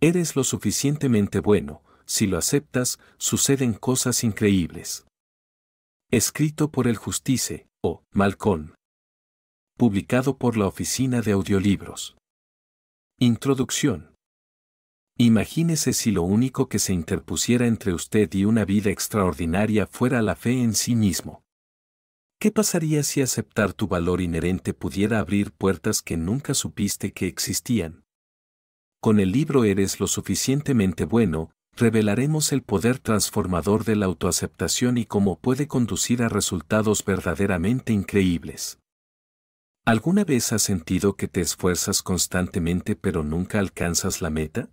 Eres lo suficientemente bueno, si lo aceptas, suceden cosas increíbles. Escrito por el Justice, o Malcón. Publicado por la Oficina de Audiolibros. Introducción. Imagínese si lo único que se interpusiera entre usted y una vida extraordinaria fuera la fe en sí mismo. ¿Qué pasaría si aceptar tu valor inherente pudiera abrir puertas que nunca supiste que existían? con el libro Eres lo suficientemente bueno, revelaremos el poder transformador de la autoaceptación y cómo puede conducir a resultados verdaderamente increíbles. ¿Alguna vez has sentido que te esfuerzas constantemente pero nunca alcanzas la meta?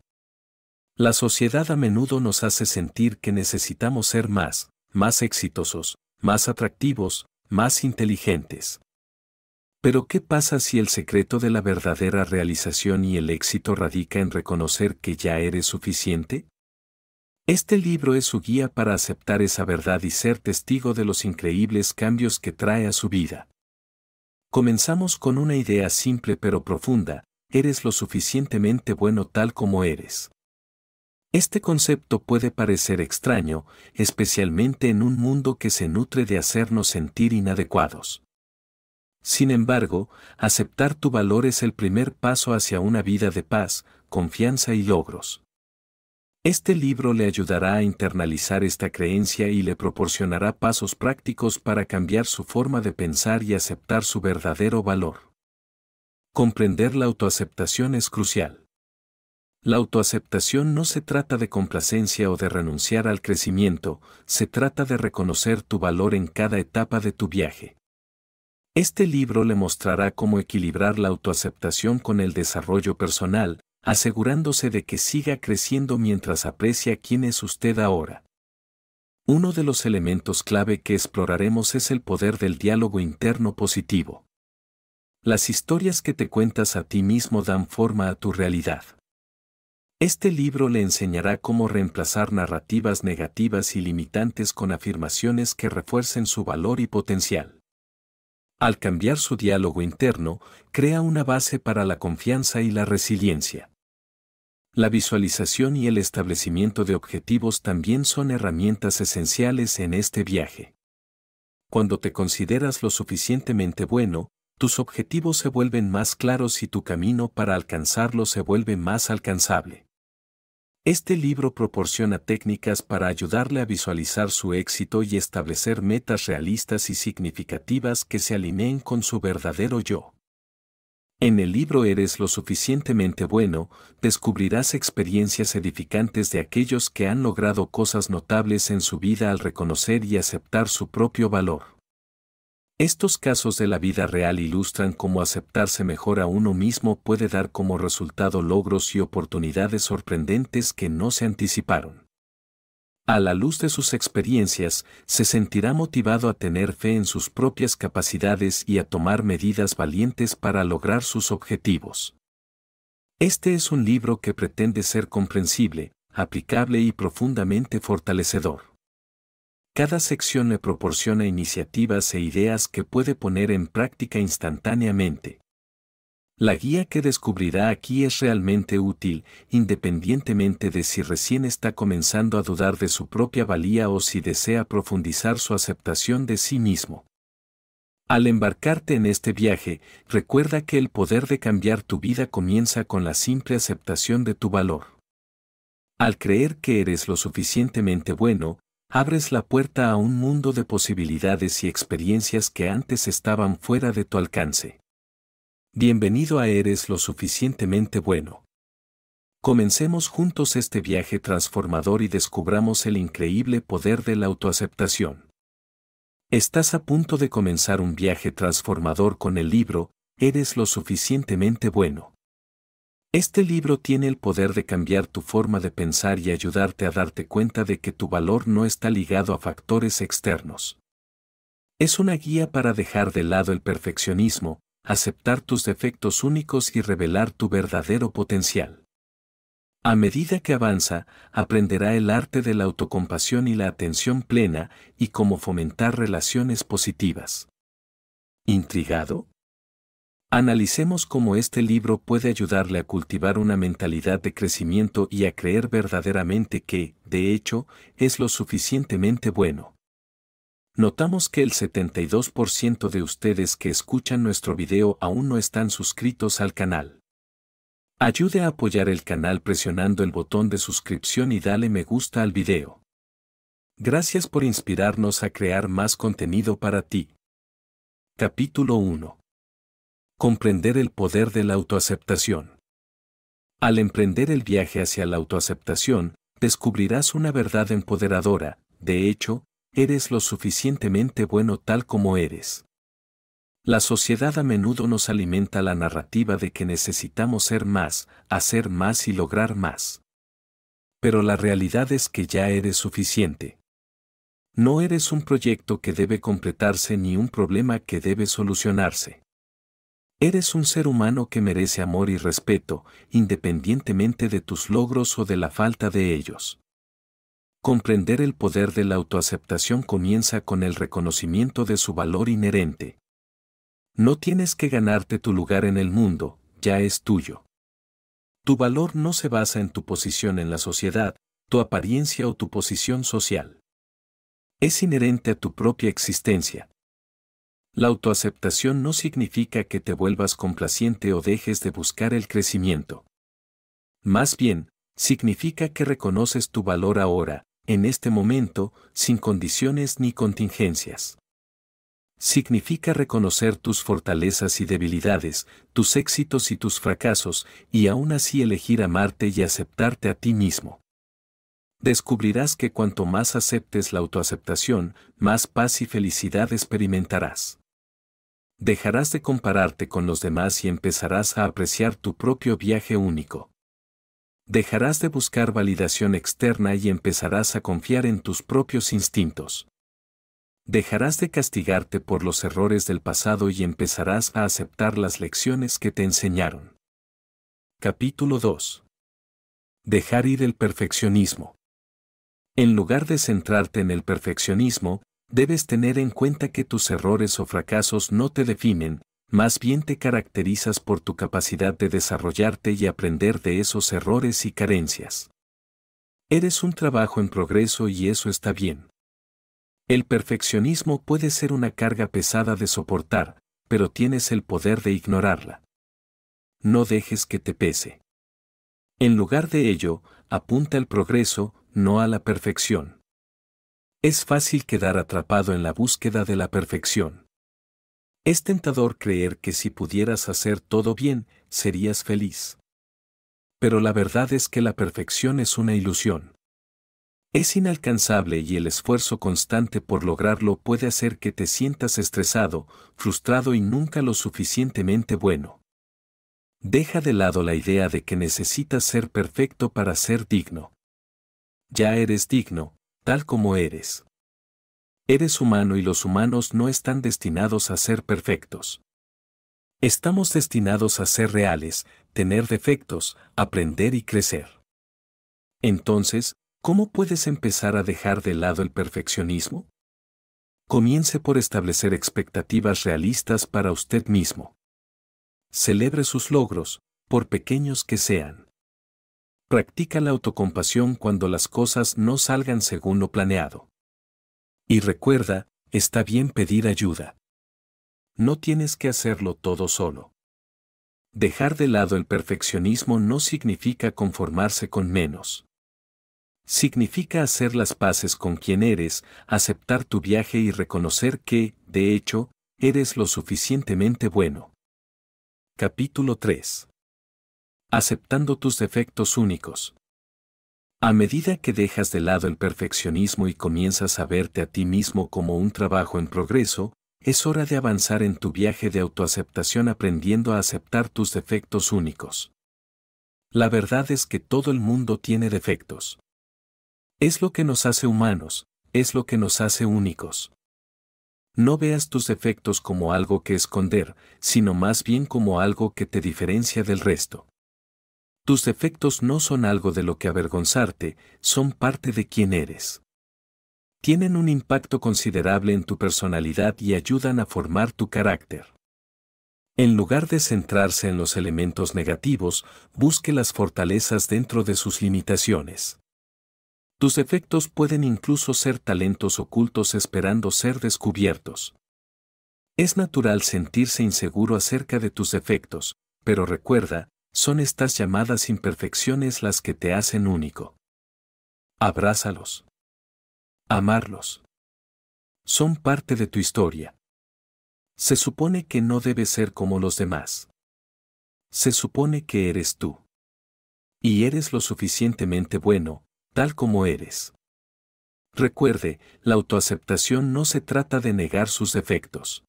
La sociedad a menudo nos hace sentir que necesitamos ser más, más exitosos, más atractivos, más inteligentes. Pero ¿qué pasa si el secreto de la verdadera realización y el éxito radica en reconocer que ya eres suficiente? Este libro es su guía para aceptar esa verdad y ser testigo de los increíbles cambios que trae a su vida. Comenzamos con una idea simple pero profunda, eres lo suficientemente bueno tal como eres. Este concepto puede parecer extraño, especialmente en un mundo que se nutre de hacernos sentir inadecuados. Sin embargo, aceptar tu valor es el primer paso hacia una vida de paz, confianza y logros. Este libro le ayudará a internalizar esta creencia y le proporcionará pasos prácticos para cambiar su forma de pensar y aceptar su verdadero valor. Comprender la autoaceptación es crucial. La autoaceptación no se trata de complacencia o de renunciar al crecimiento, se trata de reconocer tu valor en cada etapa de tu viaje. Este libro le mostrará cómo equilibrar la autoaceptación con el desarrollo personal, asegurándose de que siga creciendo mientras aprecia quién es usted ahora. Uno de los elementos clave que exploraremos es el poder del diálogo interno positivo. Las historias que te cuentas a ti mismo dan forma a tu realidad. Este libro le enseñará cómo reemplazar narrativas negativas y limitantes con afirmaciones que refuercen su valor y potencial. Al cambiar su diálogo interno, crea una base para la confianza y la resiliencia. La visualización y el establecimiento de objetivos también son herramientas esenciales en este viaje. Cuando te consideras lo suficientemente bueno, tus objetivos se vuelven más claros y tu camino para alcanzarlos se vuelve más alcanzable. Este libro proporciona técnicas para ayudarle a visualizar su éxito y establecer metas realistas y significativas que se alineen con su verdadero yo. En el libro Eres lo suficientemente bueno, descubrirás experiencias edificantes de aquellos que han logrado cosas notables en su vida al reconocer y aceptar su propio valor. Estos casos de la vida real ilustran cómo aceptarse mejor a uno mismo puede dar como resultado logros y oportunidades sorprendentes que no se anticiparon. A la luz de sus experiencias, se sentirá motivado a tener fe en sus propias capacidades y a tomar medidas valientes para lograr sus objetivos. Este es un libro que pretende ser comprensible, aplicable y profundamente fortalecedor. Cada sección me proporciona iniciativas e ideas que puede poner en práctica instantáneamente. La guía que descubrirá aquí es realmente útil, independientemente de si recién está comenzando a dudar de su propia valía o si desea profundizar su aceptación de sí mismo. Al embarcarte en este viaje, recuerda que el poder de cambiar tu vida comienza con la simple aceptación de tu valor. Al creer que eres lo suficientemente bueno, abres la puerta a un mundo de posibilidades y experiencias que antes estaban fuera de tu alcance. Bienvenido a Eres lo suficientemente bueno. Comencemos juntos este viaje transformador y descubramos el increíble poder de la autoaceptación. Estás a punto de comenzar un viaje transformador con el libro Eres lo suficientemente bueno. Este libro tiene el poder de cambiar tu forma de pensar y ayudarte a darte cuenta de que tu valor no está ligado a factores externos. Es una guía para dejar de lado el perfeccionismo, aceptar tus defectos únicos y revelar tu verdadero potencial. A medida que avanza, aprenderá el arte de la autocompasión y la atención plena y cómo fomentar relaciones positivas. ¿Intrigado? Analicemos cómo este libro puede ayudarle a cultivar una mentalidad de crecimiento y a creer verdaderamente que, de hecho, es lo suficientemente bueno. Notamos que el 72% de ustedes que escuchan nuestro video aún no están suscritos al canal. Ayude a apoyar el canal presionando el botón de suscripción y dale me gusta al video. Gracias por inspirarnos a crear más contenido para ti. Capítulo 1. Comprender el poder de la autoaceptación. Al emprender el viaje hacia la autoaceptación, descubrirás una verdad empoderadora, de hecho, eres lo suficientemente bueno tal como eres. La sociedad a menudo nos alimenta la narrativa de que necesitamos ser más, hacer más y lograr más. Pero la realidad es que ya eres suficiente. No eres un proyecto que debe completarse ni un problema que debe solucionarse. Eres un ser humano que merece amor y respeto, independientemente de tus logros o de la falta de ellos. Comprender el poder de la autoaceptación comienza con el reconocimiento de su valor inherente. No tienes que ganarte tu lugar en el mundo, ya es tuyo. Tu valor no se basa en tu posición en la sociedad, tu apariencia o tu posición social. Es inherente a tu propia existencia, la autoaceptación no significa que te vuelvas complaciente o dejes de buscar el crecimiento. Más bien, significa que reconoces tu valor ahora, en este momento, sin condiciones ni contingencias. Significa reconocer tus fortalezas y debilidades, tus éxitos y tus fracasos, y aún así elegir amarte y aceptarte a ti mismo. Descubrirás que cuanto más aceptes la autoaceptación, más paz y felicidad experimentarás dejarás de compararte con los demás y empezarás a apreciar tu propio viaje único. Dejarás de buscar validación externa y empezarás a confiar en tus propios instintos. Dejarás de castigarte por los errores del pasado y empezarás a aceptar las lecciones que te enseñaron. Capítulo 2. Dejar ir el perfeccionismo. En lugar de centrarte en el perfeccionismo, debes tener en cuenta que tus errores o fracasos no te definen, más bien te caracterizas por tu capacidad de desarrollarte y aprender de esos errores y carencias. Eres un trabajo en progreso y eso está bien. El perfeccionismo puede ser una carga pesada de soportar, pero tienes el poder de ignorarla. No dejes que te pese. En lugar de ello, apunta al progreso, no a la perfección. Es fácil quedar atrapado en la búsqueda de la perfección. Es tentador creer que si pudieras hacer todo bien, serías feliz. Pero la verdad es que la perfección es una ilusión. Es inalcanzable y el esfuerzo constante por lograrlo puede hacer que te sientas estresado, frustrado y nunca lo suficientemente bueno. Deja de lado la idea de que necesitas ser perfecto para ser digno. Ya eres digno, tal como eres. Eres humano y los humanos no están destinados a ser perfectos. Estamos destinados a ser reales, tener defectos, aprender y crecer. Entonces, ¿cómo puedes empezar a dejar de lado el perfeccionismo? Comience por establecer expectativas realistas para usted mismo. Celebre sus logros, por pequeños que sean. Practica la autocompasión cuando las cosas no salgan según lo planeado. Y recuerda, está bien pedir ayuda. No tienes que hacerlo todo solo. Dejar de lado el perfeccionismo no significa conformarse con menos. Significa hacer las paces con quien eres, aceptar tu viaje y reconocer que, de hecho, eres lo suficientemente bueno. Capítulo 3 aceptando tus defectos únicos. A medida que dejas de lado el perfeccionismo y comienzas a verte a ti mismo como un trabajo en progreso, es hora de avanzar en tu viaje de autoaceptación aprendiendo a aceptar tus defectos únicos. La verdad es que todo el mundo tiene defectos. Es lo que nos hace humanos, es lo que nos hace únicos. No veas tus defectos como algo que esconder, sino más bien como algo que te diferencia del resto. Tus defectos no son algo de lo que avergonzarte, son parte de quien eres. Tienen un impacto considerable en tu personalidad y ayudan a formar tu carácter. En lugar de centrarse en los elementos negativos, busque las fortalezas dentro de sus limitaciones. Tus defectos pueden incluso ser talentos ocultos esperando ser descubiertos. Es natural sentirse inseguro acerca de tus defectos, pero recuerda, son estas llamadas imperfecciones las que te hacen único. Abrázalos. Amarlos. Son parte de tu historia. Se supone que no debes ser como los demás. Se supone que eres tú. Y eres lo suficientemente bueno, tal como eres. Recuerde, la autoaceptación no se trata de negar sus defectos.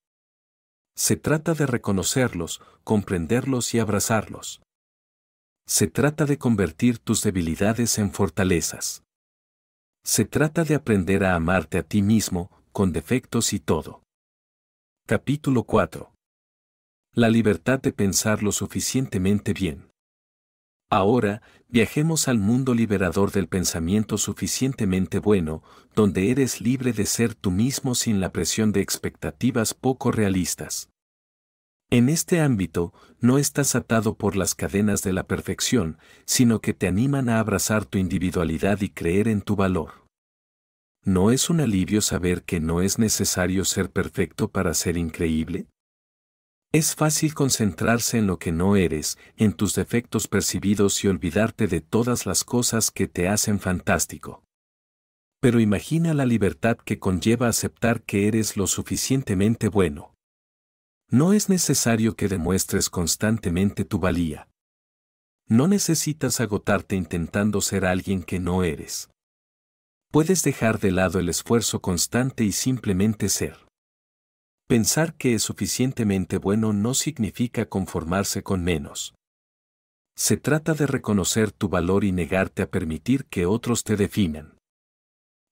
Se trata de reconocerlos, comprenderlos y abrazarlos. Se trata de convertir tus debilidades en fortalezas. Se trata de aprender a amarte a ti mismo, con defectos y todo. Capítulo 4. La libertad de pensar lo suficientemente bien. Ahora, viajemos al mundo liberador del pensamiento suficientemente bueno, donde eres libre de ser tú mismo sin la presión de expectativas poco realistas. En este ámbito, no estás atado por las cadenas de la perfección, sino que te animan a abrazar tu individualidad y creer en tu valor. ¿No es un alivio saber que no es necesario ser perfecto para ser increíble? Es fácil concentrarse en lo que no eres, en tus defectos percibidos y olvidarte de todas las cosas que te hacen fantástico. Pero imagina la libertad que conlleva aceptar que eres lo suficientemente bueno. No es necesario que demuestres constantemente tu valía. No necesitas agotarte intentando ser alguien que no eres. Puedes dejar de lado el esfuerzo constante y simplemente ser. Pensar que es suficientemente bueno no significa conformarse con menos. Se trata de reconocer tu valor y negarte a permitir que otros te definan.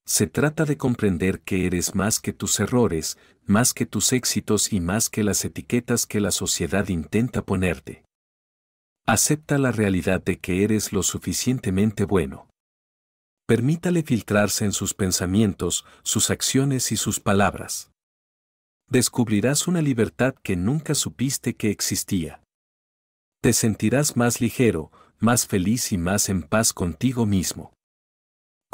Se trata de comprender que eres más que tus errores, más que tus éxitos y más que las etiquetas que la sociedad intenta ponerte. Acepta la realidad de que eres lo suficientemente bueno. Permítale filtrarse en sus pensamientos, sus acciones y sus palabras. Descubrirás una libertad que nunca supiste que existía. Te sentirás más ligero, más feliz y más en paz contigo mismo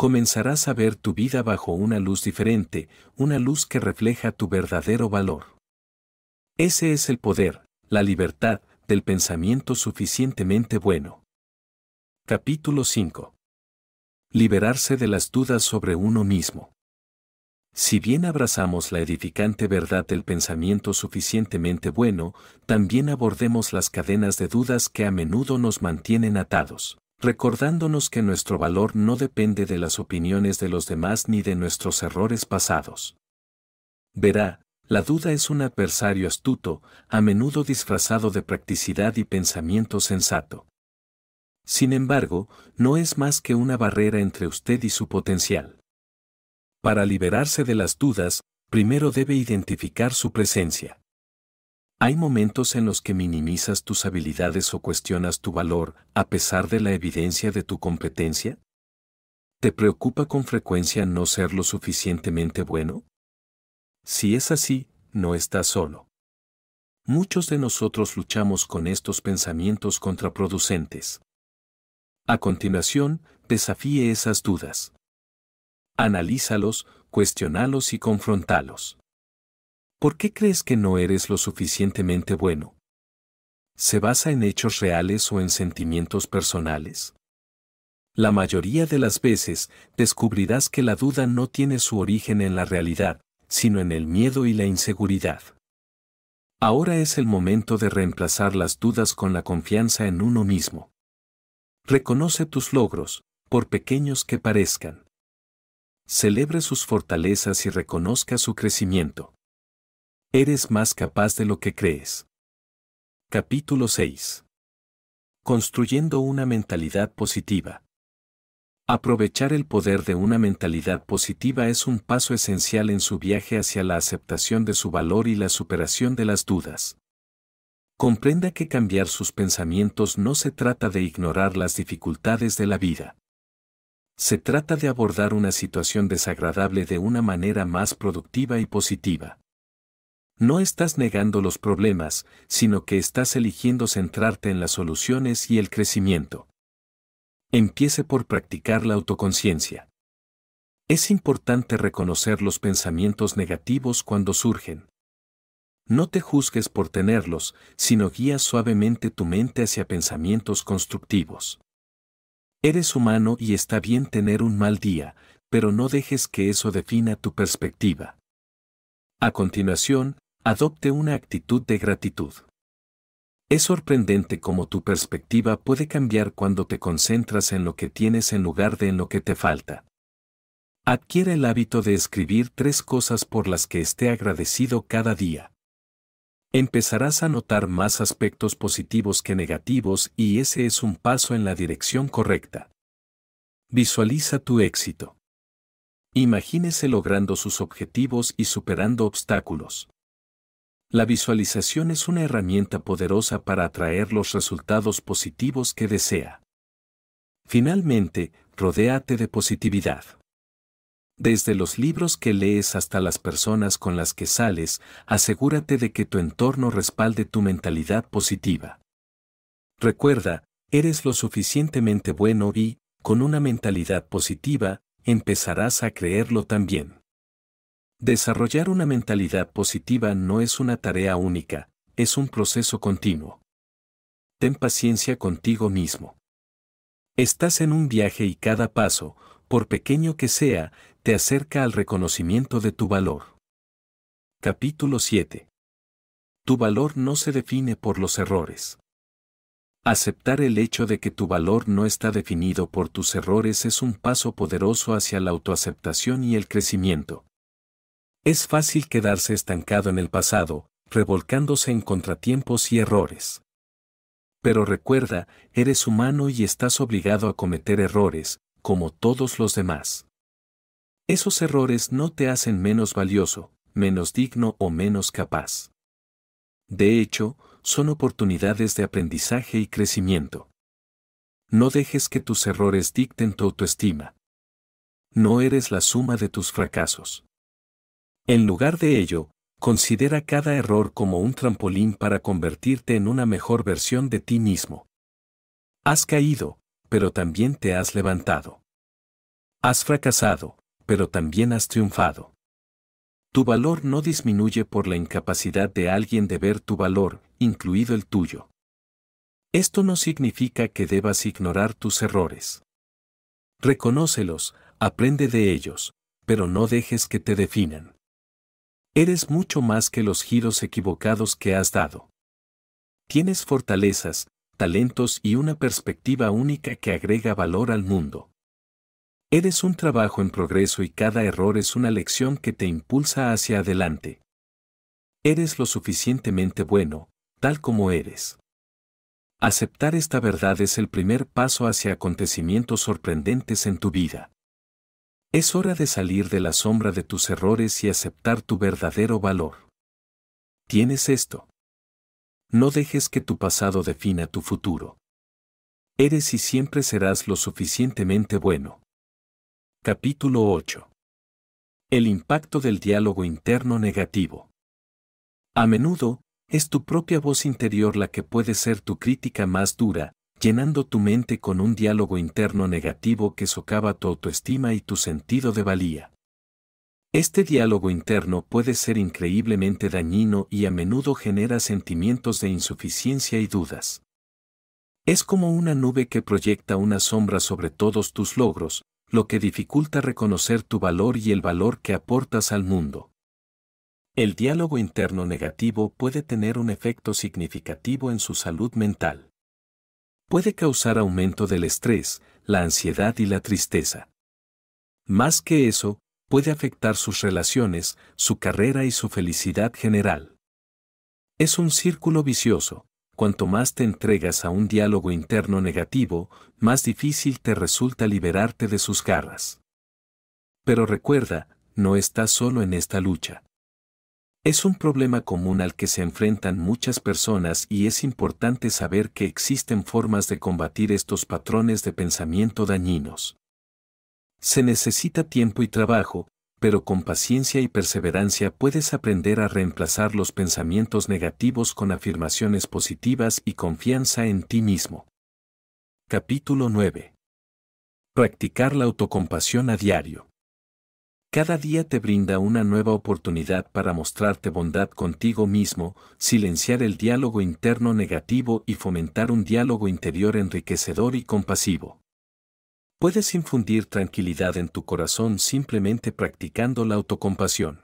comenzarás a ver tu vida bajo una luz diferente, una luz que refleja tu verdadero valor. Ese es el poder, la libertad, del pensamiento suficientemente bueno. Capítulo 5. Liberarse de las dudas sobre uno mismo. Si bien abrazamos la edificante verdad del pensamiento suficientemente bueno, también abordemos las cadenas de dudas que a menudo nos mantienen atados recordándonos que nuestro valor no depende de las opiniones de los demás ni de nuestros errores pasados. Verá, la duda es un adversario astuto, a menudo disfrazado de practicidad y pensamiento sensato. Sin embargo, no es más que una barrera entre usted y su potencial. Para liberarse de las dudas, primero debe identificar su presencia. Hay momentos en los que minimizas tus habilidades o cuestionas tu valor, a pesar de la evidencia de tu competencia. ¿Te preocupa con frecuencia no ser lo suficientemente bueno? Si es así, no estás solo. Muchos de nosotros luchamos con estos pensamientos contraproducentes. A continuación, desafíe esas dudas. Analízalos, cuestionalos y confrontalos. ¿Por qué crees que no eres lo suficientemente bueno? ¿Se basa en hechos reales o en sentimientos personales? La mayoría de las veces descubrirás que la duda no tiene su origen en la realidad, sino en el miedo y la inseguridad. Ahora es el momento de reemplazar las dudas con la confianza en uno mismo. Reconoce tus logros, por pequeños que parezcan. Celebre sus fortalezas y reconozca su crecimiento. Eres más capaz de lo que crees. Capítulo 6. Construyendo una mentalidad positiva. Aprovechar el poder de una mentalidad positiva es un paso esencial en su viaje hacia la aceptación de su valor y la superación de las dudas. Comprenda que cambiar sus pensamientos no se trata de ignorar las dificultades de la vida. Se trata de abordar una situación desagradable de una manera más productiva y positiva no estás negando los problemas, sino que estás eligiendo centrarte en las soluciones y el crecimiento. Empiece por practicar la autoconciencia. Es importante reconocer los pensamientos negativos cuando surgen. No te juzgues por tenerlos, sino guía suavemente tu mente hacia pensamientos constructivos. Eres humano y está bien tener un mal día, pero no dejes que eso defina tu perspectiva. A continuación, Adopte una actitud de gratitud. Es sorprendente cómo tu perspectiva puede cambiar cuando te concentras en lo que tienes en lugar de en lo que te falta. Adquiere el hábito de escribir tres cosas por las que esté agradecido cada día. Empezarás a notar más aspectos positivos que negativos y ese es un paso en la dirección correcta. Visualiza tu éxito. Imagínese logrando sus objetivos y superando obstáculos. La visualización es una herramienta poderosa para atraer los resultados positivos que desea. Finalmente, rodéate de positividad. Desde los libros que lees hasta las personas con las que sales, asegúrate de que tu entorno respalde tu mentalidad positiva. Recuerda, eres lo suficientemente bueno y, con una mentalidad positiva, empezarás a creerlo también. Desarrollar una mentalidad positiva no es una tarea única, es un proceso continuo. Ten paciencia contigo mismo. Estás en un viaje y cada paso, por pequeño que sea, te acerca al reconocimiento de tu valor. Capítulo 7. Tu valor no se define por los errores. Aceptar el hecho de que tu valor no está definido por tus errores es un paso poderoso hacia la autoaceptación y el crecimiento. Es fácil quedarse estancado en el pasado, revolcándose en contratiempos y errores. Pero recuerda, eres humano y estás obligado a cometer errores, como todos los demás. Esos errores no te hacen menos valioso, menos digno o menos capaz. De hecho, son oportunidades de aprendizaje y crecimiento. No dejes que tus errores dicten tu autoestima. No eres la suma de tus fracasos. En lugar de ello, considera cada error como un trampolín para convertirte en una mejor versión de ti mismo. Has caído, pero también te has levantado. Has fracasado, pero también has triunfado. Tu valor no disminuye por la incapacidad de alguien de ver tu valor, incluido el tuyo. Esto no significa que debas ignorar tus errores. Reconócelos, aprende de ellos, pero no dejes que te definan. Eres mucho más que los giros equivocados que has dado. Tienes fortalezas, talentos y una perspectiva única que agrega valor al mundo. Eres un trabajo en progreso y cada error es una lección que te impulsa hacia adelante. Eres lo suficientemente bueno, tal como eres. Aceptar esta verdad es el primer paso hacia acontecimientos sorprendentes en tu vida. Es hora de salir de la sombra de tus errores y aceptar tu verdadero valor. Tienes esto. No dejes que tu pasado defina tu futuro. Eres y siempre serás lo suficientemente bueno. Capítulo 8. El impacto del diálogo interno negativo. A menudo, es tu propia voz interior la que puede ser tu crítica más dura, llenando tu mente con un diálogo interno negativo que socava tu autoestima y tu sentido de valía. Este diálogo interno puede ser increíblemente dañino y a menudo genera sentimientos de insuficiencia y dudas. Es como una nube que proyecta una sombra sobre todos tus logros, lo que dificulta reconocer tu valor y el valor que aportas al mundo. El diálogo interno negativo puede tener un efecto significativo en su salud mental puede causar aumento del estrés, la ansiedad y la tristeza. Más que eso, puede afectar sus relaciones, su carrera y su felicidad general. Es un círculo vicioso. Cuanto más te entregas a un diálogo interno negativo, más difícil te resulta liberarte de sus garras. Pero recuerda, no estás solo en esta lucha. Es un problema común al que se enfrentan muchas personas y es importante saber que existen formas de combatir estos patrones de pensamiento dañinos. Se necesita tiempo y trabajo, pero con paciencia y perseverancia puedes aprender a reemplazar los pensamientos negativos con afirmaciones positivas y confianza en ti mismo. Capítulo 9. Practicar la autocompasión a diario. Cada día te brinda una nueva oportunidad para mostrarte bondad contigo mismo, silenciar el diálogo interno negativo y fomentar un diálogo interior enriquecedor y compasivo. Puedes infundir tranquilidad en tu corazón simplemente practicando la autocompasión.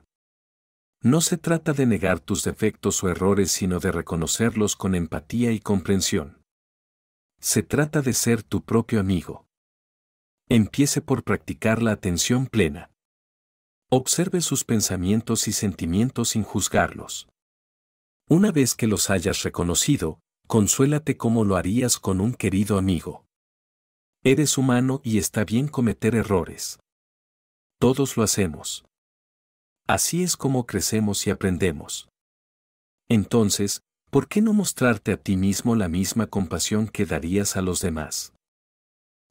No se trata de negar tus defectos o errores, sino de reconocerlos con empatía y comprensión. Se trata de ser tu propio amigo. Empiece por practicar la atención plena. Observe sus pensamientos y sentimientos sin juzgarlos. Una vez que los hayas reconocido, consuélate como lo harías con un querido amigo. Eres humano y está bien cometer errores. Todos lo hacemos. Así es como crecemos y aprendemos. Entonces, ¿por qué no mostrarte a ti mismo la misma compasión que darías a los demás?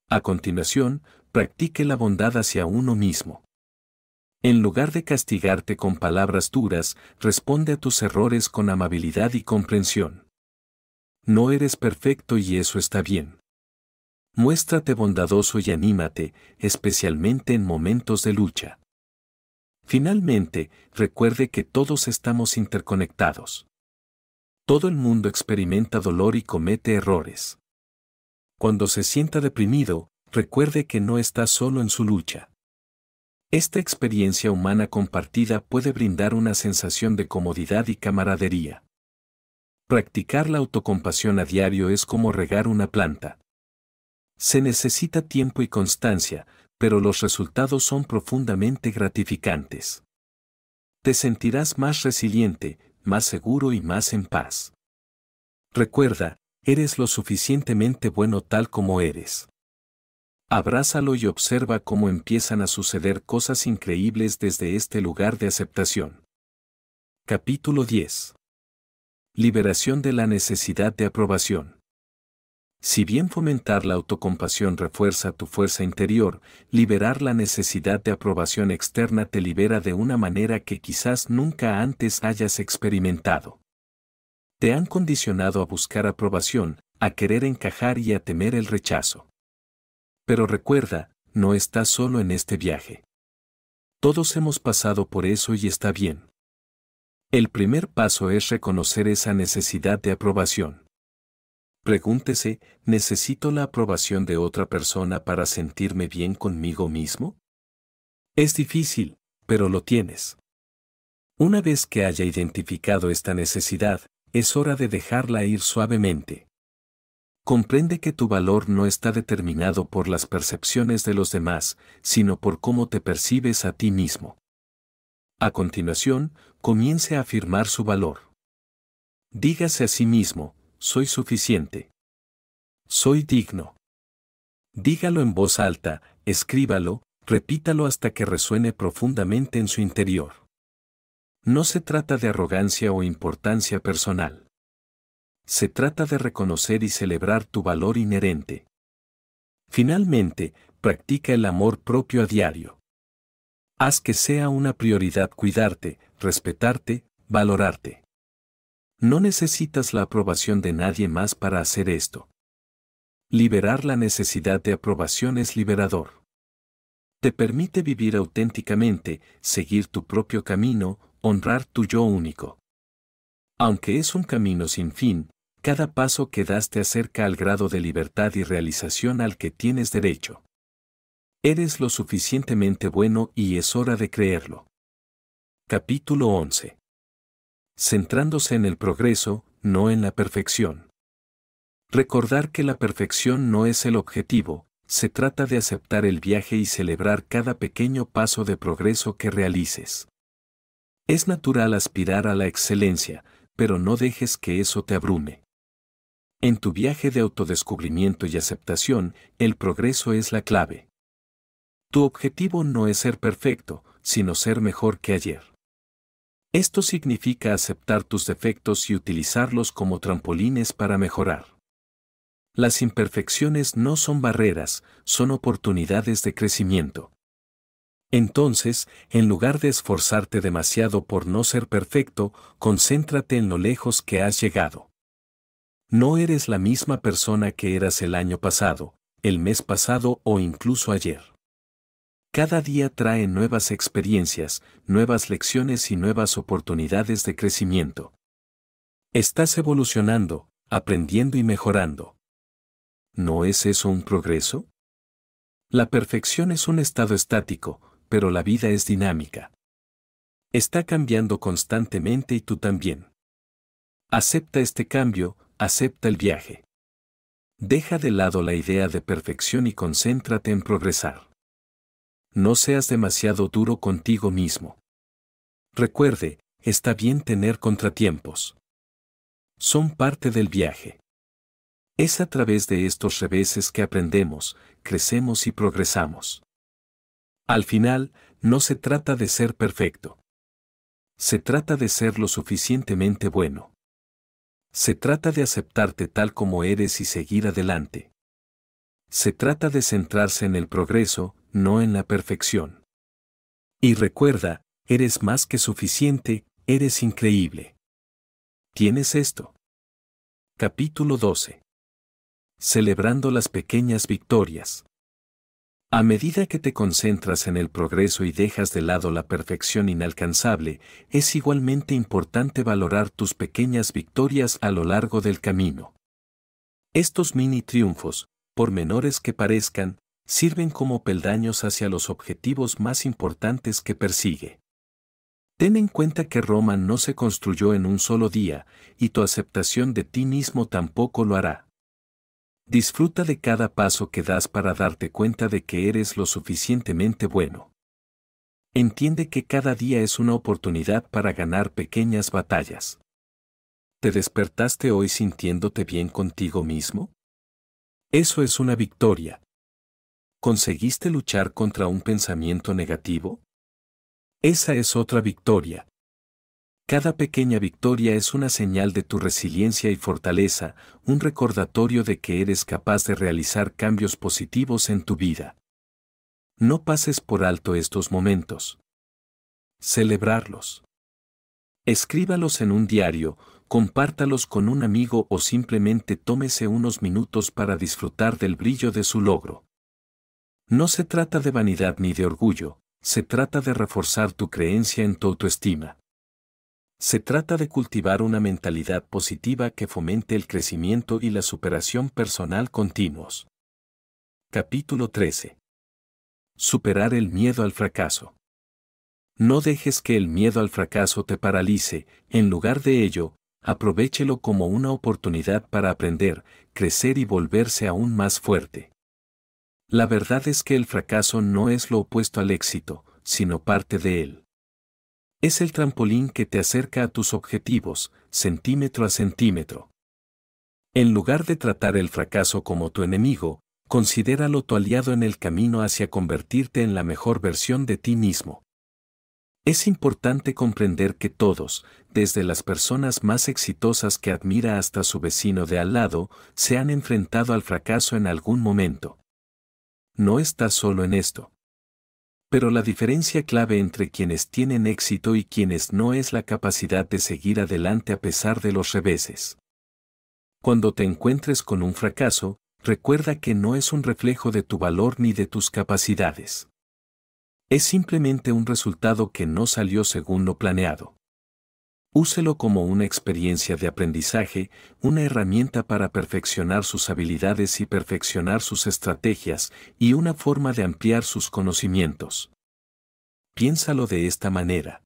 A continuación, practique la bondad hacia uno mismo. En lugar de castigarte con palabras duras, responde a tus errores con amabilidad y comprensión. No eres perfecto y eso está bien. Muéstrate bondadoso y anímate, especialmente en momentos de lucha. Finalmente, recuerde que todos estamos interconectados. Todo el mundo experimenta dolor y comete errores. Cuando se sienta deprimido, recuerde que no está solo en su lucha. Esta experiencia humana compartida puede brindar una sensación de comodidad y camaradería. Practicar la autocompasión a diario es como regar una planta. Se necesita tiempo y constancia, pero los resultados son profundamente gratificantes. Te sentirás más resiliente, más seguro y más en paz. Recuerda, eres lo suficientemente bueno tal como eres. Abrázalo y observa cómo empiezan a suceder cosas increíbles desde este lugar de aceptación. Capítulo 10. Liberación de la necesidad de aprobación. Si bien fomentar la autocompasión refuerza tu fuerza interior, liberar la necesidad de aprobación externa te libera de una manera que quizás nunca antes hayas experimentado. Te han condicionado a buscar aprobación, a querer encajar y a temer el rechazo. Pero recuerda, no estás solo en este viaje. Todos hemos pasado por eso y está bien. El primer paso es reconocer esa necesidad de aprobación. Pregúntese, ¿necesito la aprobación de otra persona para sentirme bien conmigo mismo? Es difícil, pero lo tienes. Una vez que haya identificado esta necesidad, es hora de dejarla ir suavemente. Comprende que tu valor no está determinado por las percepciones de los demás, sino por cómo te percibes a ti mismo. A continuación, comience a afirmar su valor. Dígase a sí mismo, soy suficiente. Soy digno. Dígalo en voz alta, escríbalo, repítalo hasta que resuene profundamente en su interior. No se trata de arrogancia o importancia personal se trata de reconocer y celebrar tu valor inherente. Finalmente, practica el amor propio a diario. Haz que sea una prioridad cuidarte, respetarte, valorarte. No necesitas la aprobación de nadie más para hacer esto. Liberar la necesidad de aprobación es liberador. Te permite vivir auténticamente, seguir tu propio camino, honrar tu yo único. Aunque es un camino sin fin, cada paso que das te acerca al grado de libertad y realización al que tienes derecho. Eres lo suficientemente bueno y es hora de creerlo. Capítulo 11. Centrándose en el progreso, no en la perfección. Recordar que la perfección no es el objetivo, se trata de aceptar el viaje y celebrar cada pequeño paso de progreso que realices. Es natural aspirar a la excelencia, pero no dejes que eso te abrume. En tu viaje de autodescubrimiento y aceptación, el progreso es la clave. Tu objetivo no es ser perfecto, sino ser mejor que ayer. Esto significa aceptar tus defectos y utilizarlos como trampolines para mejorar. Las imperfecciones no son barreras, son oportunidades de crecimiento. Entonces, en lugar de esforzarte demasiado por no ser perfecto, concéntrate en lo lejos que has llegado. No eres la misma persona que eras el año pasado, el mes pasado o incluso ayer. Cada día trae nuevas experiencias, nuevas lecciones y nuevas oportunidades de crecimiento. Estás evolucionando, aprendiendo y mejorando. ¿No es eso un progreso? La perfección es un estado estático, pero la vida es dinámica. Está cambiando constantemente y tú también. Acepta este cambio, acepta el viaje. Deja de lado la idea de perfección y concéntrate en progresar. No seas demasiado duro contigo mismo. Recuerde, está bien tener contratiempos. Son parte del viaje. Es a través de estos reveses que aprendemos, crecemos y progresamos. Al final, no se trata de ser perfecto. Se trata de ser lo suficientemente bueno. Se trata de aceptarte tal como eres y seguir adelante. Se trata de centrarse en el progreso, no en la perfección. Y recuerda, eres más que suficiente, eres increíble. Tienes esto. Capítulo 12. Celebrando las pequeñas victorias. A medida que te concentras en el progreso y dejas de lado la perfección inalcanzable, es igualmente importante valorar tus pequeñas victorias a lo largo del camino. Estos mini triunfos, por menores que parezcan, sirven como peldaños hacia los objetivos más importantes que persigue. Ten en cuenta que Roma no se construyó en un solo día, y tu aceptación de ti mismo tampoco lo hará. Disfruta de cada paso que das para darte cuenta de que eres lo suficientemente bueno. Entiende que cada día es una oportunidad para ganar pequeñas batallas. ¿Te despertaste hoy sintiéndote bien contigo mismo? Eso es una victoria. ¿Conseguiste luchar contra un pensamiento negativo? Esa es otra victoria. Cada pequeña victoria es una señal de tu resiliencia y fortaleza, un recordatorio de que eres capaz de realizar cambios positivos en tu vida. No pases por alto estos momentos. Celebrarlos. Escríbalos en un diario, compártalos con un amigo o simplemente tómese unos minutos para disfrutar del brillo de su logro. No se trata de vanidad ni de orgullo, se trata de reforzar tu creencia en tu autoestima. Se trata de cultivar una mentalidad positiva que fomente el crecimiento y la superación personal continuos. Capítulo 13. Superar el miedo al fracaso. No dejes que el miedo al fracaso te paralice, en lugar de ello, aprovechelo como una oportunidad para aprender, crecer y volverse aún más fuerte. La verdad es que el fracaso no es lo opuesto al éxito, sino parte de él. Es el trampolín que te acerca a tus objetivos, centímetro a centímetro. En lugar de tratar el fracaso como tu enemigo, considéralo tu aliado en el camino hacia convertirte en la mejor versión de ti mismo. Es importante comprender que todos, desde las personas más exitosas que admira hasta su vecino de al lado, se han enfrentado al fracaso en algún momento. No estás solo en esto. Pero la diferencia clave entre quienes tienen éxito y quienes no es la capacidad de seguir adelante a pesar de los reveses. Cuando te encuentres con un fracaso, recuerda que no es un reflejo de tu valor ni de tus capacidades. Es simplemente un resultado que no salió según lo planeado. Úselo como una experiencia de aprendizaje, una herramienta para perfeccionar sus habilidades y perfeccionar sus estrategias y una forma de ampliar sus conocimientos. Piénsalo de esta manera.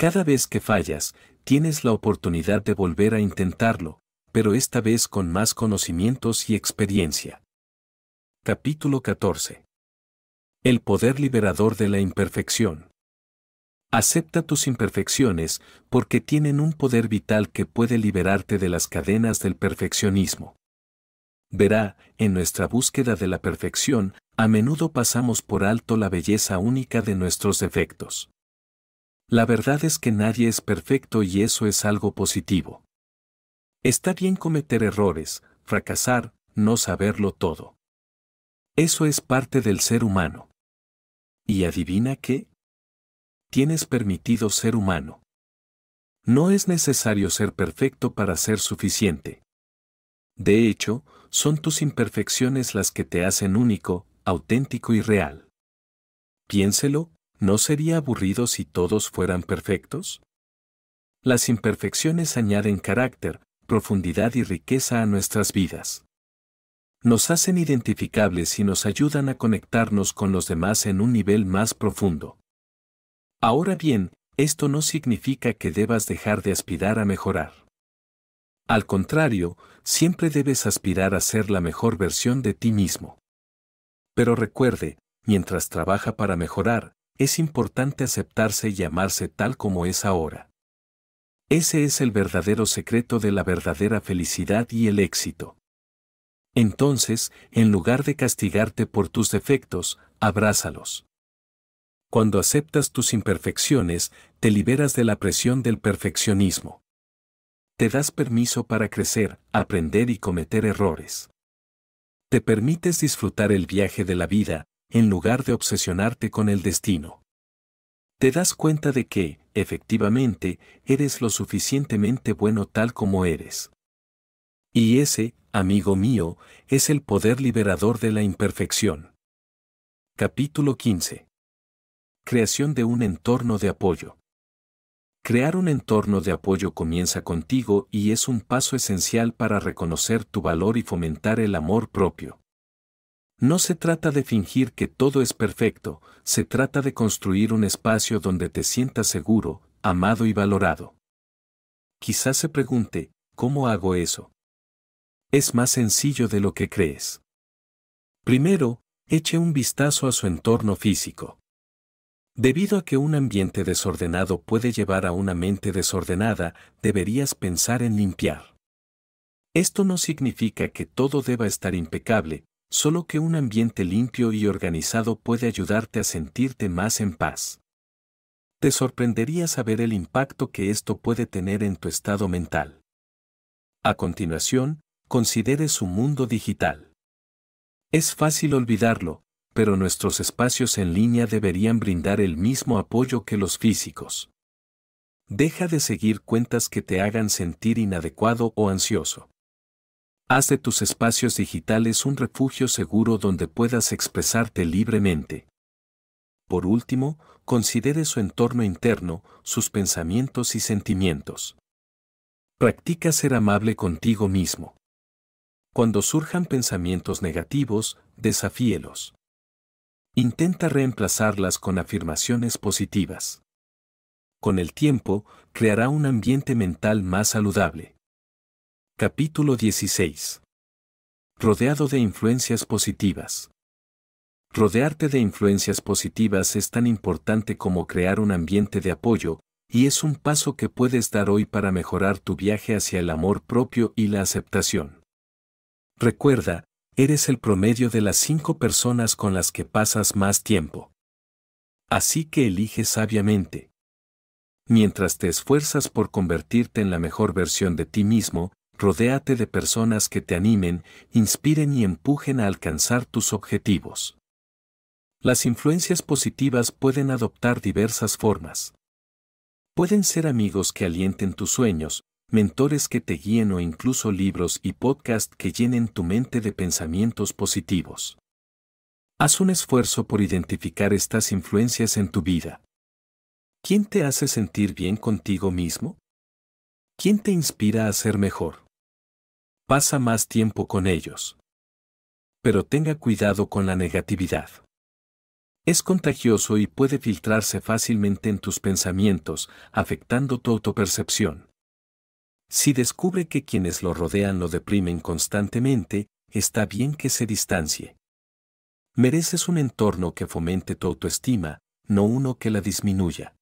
Cada vez que fallas, tienes la oportunidad de volver a intentarlo, pero esta vez con más conocimientos y experiencia. Capítulo 14. El poder liberador de la imperfección. Acepta tus imperfecciones porque tienen un poder vital que puede liberarte de las cadenas del perfeccionismo. Verá, en nuestra búsqueda de la perfección, a menudo pasamos por alto la belleza única de nuestros defectos. La verdad es que nadie es perfecto y eso es algo positivo. Está bien cometer errores, fracasar, no saberlo todo. Eso es parte del ser humano. ¿Y adivina qué? tienes permitido ser humano. No es necesario ser perfecto para ser suficiente. De hecho, son tus imperfecciones las que te hacen único, auténtico y real. Piénselo, ¿no sería aburrido si todos fueran perfectos? Las imperfecciones añaden carácter, profundidad y riqueza a nuestras vidas. Nos hacen identificables y nos ayudan a conectarnos con los demás en un nivel más profundo. Ahora bien, esto no significa que debas dejar de aspirar a mejorar. Al contrario, siempre debes aspirar a ser la mejor versión de ti mismo. Pero recuerde, mientras trabaja para mejorar, es importante aceptarse y amarse tal como es ahora. Ese es el verdadero secreto de la verdadera felicidad y el éxito. Entonces, en lugar de castigarte por tus defectos, abrázalos. Cuando aceptas tus imperfecciones, te liberas de la presión del perfeccionismo. Te das permiso para crecer, aprender y cometer errores. Te permites disfrutar el viaje de la vida, en lugar de obsesionarte con el destino. Te das cuenta de que, efectivamente, eres lo suficientemente bueno tal como eres. Y ese, amigo mío, es el poder liberador de la imperfección. Capítulo 15. Creación de un entorno de apoyo. Crear un entorno de apoyo comienza contigo y es un paso esencial para reconocer tu valor y fomentar el amor propio. No se trata de fingir que todo es perfecto, se trata de construir un espacio donde te sientas seguro, amado y valorado. Quizás se pregunte, ¿cómo hago eso? Es más sencillo de lo que crees. Primero, eche un vistazo a su entorno físico. Debido a que un ambiente desordenado puede llevar a una mente desordenada, deberías pensar en limpiar. Esto no significa que todo deba estar impecable, solo que un ambiente limpio y organizado puede ayudarte a sentirte más en paz. Te sorprendería saber el impacto que esto puede tener en tu estado mental. A continuación, considere su mundo digital. Es fácil olvidarlo, pero nuestros espacios en línea deberían brindar el mismo apoyo que los físicos. Deja de seguir cuentas que te hagan sentir inadecuado o ansioso. Haz de tus espacios digitales un refugio seguro donde puedas expresarte libremente. Por último, considere su entorno interno, sus pensamientos y sentimientos. Practica ser amable contigo mismo. Cuando surjan pensamientos negativos, desafíelos. Intenta reemplazarlas con afirmaciones positivas. Con el tiempo, creará un ambiente mental más saludable. Capítulo 16. Rodeado de influencias positivas. Rodearte de influencias positivas es tan importante como crear un ambiente de apoyo, y es un paso que puedes dar hoy para mejorar tu viaje hacia el amor propio y la aceptación. Recuerda, eres el promedio de las cinco personas con las que pasas más tiempo. Así que elige sabiamente. Mientras te esfuerzas por convertirte en la mejor versión de ti mismo, rodéate de personas que te animen, inspiren y empujen a alcanzar tus objetivos. Las influencias positivas pueden adoptar diversas formas. Pueden ser amigos que alienten tus sueños, mentores que te guíen o incluso libros y podcasts que llenen tu mente de pensamientos positivos. Haz un esfuerzo por identificar estas influencias en tu vida. ¿Quién te hace sentir bien contigo mismo? ¿Quién te inspira a ser mejor? Pasa más tiempo con ellos. Pero tenga cuidado con la negatividad. Es contagioso y puede filtrarse fácilmente en tus pensamientos, afectando tu autopercepción. Si descubre que quienes lo rodean lo deprimen constantemente, está bien que se distancie. Mereces un entorno que fomente tu autoestima, no uno que la disminuya.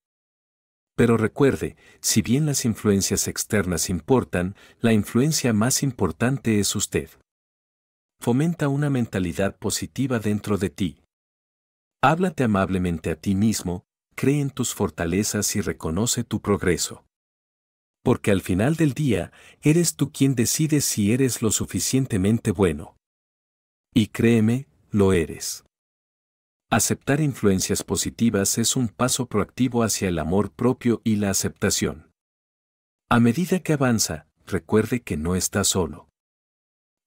Pero recuerde, si bien las influencias externas importan, la influencia más importante es usted. Fomenta una mentalidad positiva dentro de ti. Háblate amablemente a ti mismo, cree en tus fortalezas y reconoce tu progreso porque al final del día, eres tú quien decides si eres lo suficientemente bueno. Y créeme, lo eres. Aceptar influencias positivas es un paso proactivo hacia el amor propio y la aceptación. A medida que avanza, recuerde que no estás solo.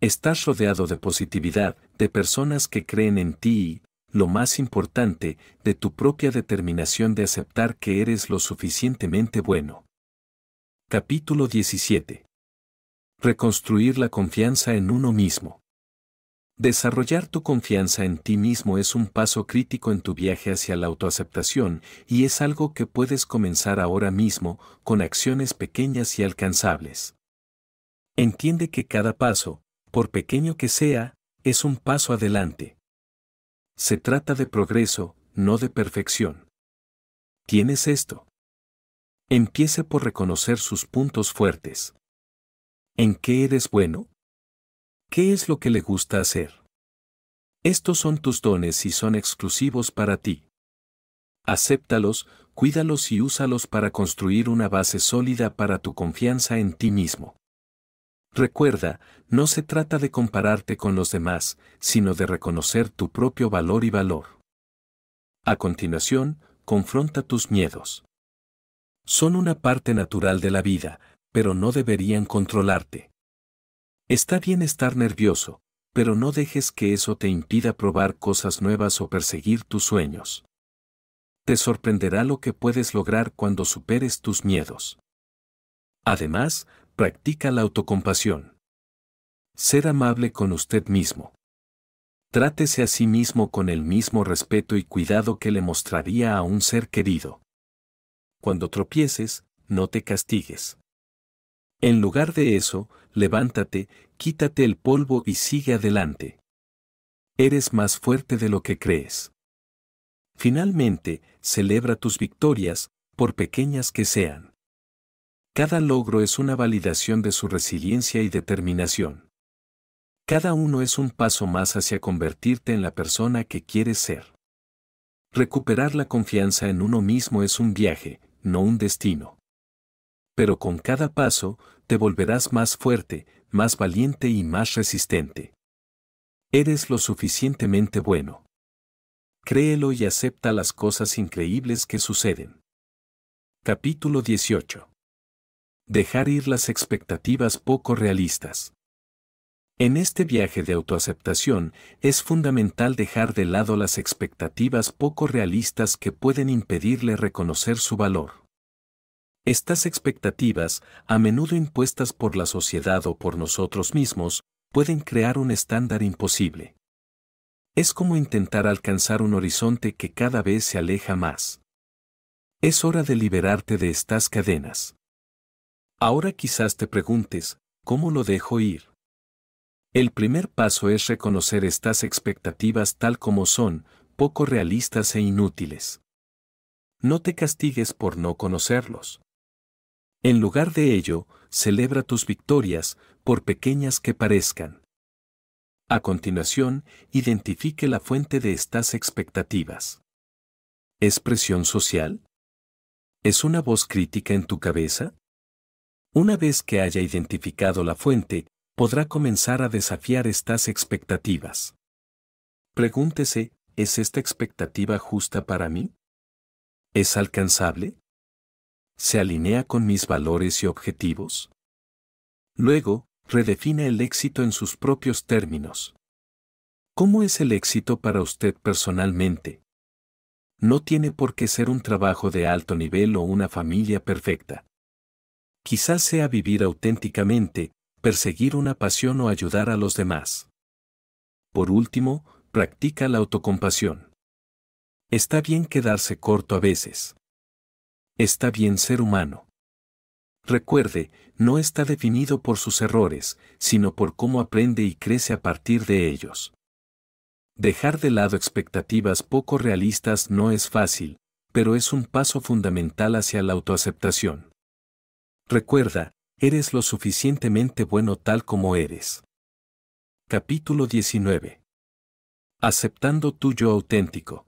Estás rodeado de positividad, de personas que creen en ti y, lo más importante, de tu propia determinación de aceptar que eres lo suficientemente bueno. Capítulo 17. Reconstruir la confianza en uno mismo. Desarrollar tu confianza en ti mismo es un paso crítico en tu viaje hacia la autoaceptación y es algo que puedes comenzar ahora mismo con acciones pequeñas y alcanzables. Entiende que cada paso, por pequeño que sea, es un paso adelante. Se trata de progreso, no de perfección. Tienes esto. Empiece por reconocer sus puntos fuertes. ¿En qué eres bueno? ¿Qué es lo que le gusta hacer? Estos son tus dones y son exclusivos para ti. Acéptalos, cuídalos y úsalos para construir una base sólida para tu confianza en ti mismo. Recuerda, no se trata de compararte con los demás, sino de reconocer tu propio valor y valor. A continuación, confronta tus miedos. Son una parte natural de la vida, pero no deberían controlarte. Está bien estar nervioso, pero no dejes que eso te impida probar cosas nuevas o perseguir tus sueños. Te sorprenderá lo que puedes lograr cuando superes tus miedos. Además, practica la autocompasión. Ser amable con usted mismo. Trátese a sí mismo con el mismo respeto y cuidado que le mostraría a un ser querido cuando tropieces, no te castigues. En lugar de eso, levántate, quítate el polvo y sigue adelante. Eres más fuerte de lo que crees. Finalmente, celebra tus victorias, por pequeñas que sean. Cada logro es una validación de su resiliencia y determinación. Cada uno es un paso más hacia convertirte en la persona que quieres ser. Recuperar la confianza en uno mismo es un viaje, no un destino. Pero con cada paso, te volverás más fuerte, más valiente y más resistente. Eres lo suficientemente bueno. Créelo y acepta las cosas increíbles que suceden. Capítulo 18. Dejar ir las expectativas poco realistas. En este viaje de autoaceptación es fundamental dejar de lado las expectativas poco realistas que pueden impedirle reconocer su valor. Estas expectativas, a menudo impuestas por la sociedad o por nosotros mismos, pueden crear un estándar imposible. Es como intentar alcanzar un horizonte que cada vez se aleja más. Es hora de liberarte de estas cadenas. Ahora quizás te preguntes, ¿cómo lo dejo ir? El primer paso es reconocer estas expectativas tal como son, poco realistas e inútiles. No te castigues por no conocerlos. En lugar de ello, celebra tus victorias, por pequeñas que parezcan. A continuación, identifique la fuente de estas expectativas. ¿Es presión social? ¿Es una voz crítica en tu cabeza? Una vez que haya identificado la fuente, podrá comenzar a desafiar estas expectativas. Pregúntese, ¿es esta expectativa justa para mí? ¿Es alcanzable? ¿Se alinea con mis valores y objetivos? Luego, redefina el éxito en sus propios términos. ¿Cómo es el éxito para usted personalmente? No tiene por qué ser un trabajo de alto nivel o una familia perfecta. Quizás sea vivir auténticamente, perseguir una pasión o ayudar a los demás. Por último, practica la autocompasión. Está bien quedarse corto a veces. Está bien ser humano. Recuerde, no está definido por sus errores, sino por cómo aprende y crece a partir de ellos. Dejar de lado expectativas poco realistas no es fácil, pero es un paso fundamental hacia la autoaceptación. Recuerda, Eres lo suficientemente bueno tal como eres. Capítulo 19. Aceptando tu yo auténtico.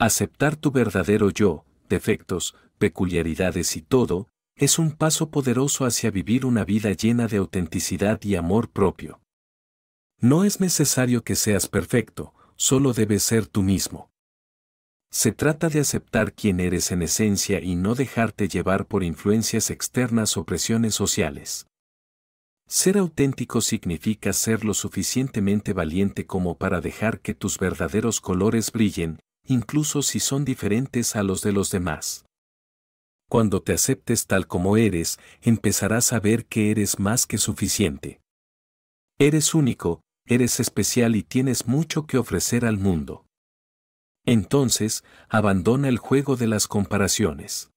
Aceptar tu verdadero yo, defectos, peculiaridades y todo, es un paso poderoso hacia vivir una vida llena de autenticidad y amor propio. No es necesario que seas perfecto, solo debes ser tú mismo. Se trata de aceptar quién eres en esencia y no dejarte llevar por influencias externas o presiones sociales. Ser auténtico significa ser lo suficientemente valiente como para dejar que tus verdaderos colores brillen, incluso si son diferentes a los de los demás. Cuando te aceptes tal como eres, empezarás a ver que eres más que suficiente. Eres único, eres especial y tienes mucho que ofrecer al mundo entonces abandona el juego de las comparaciones.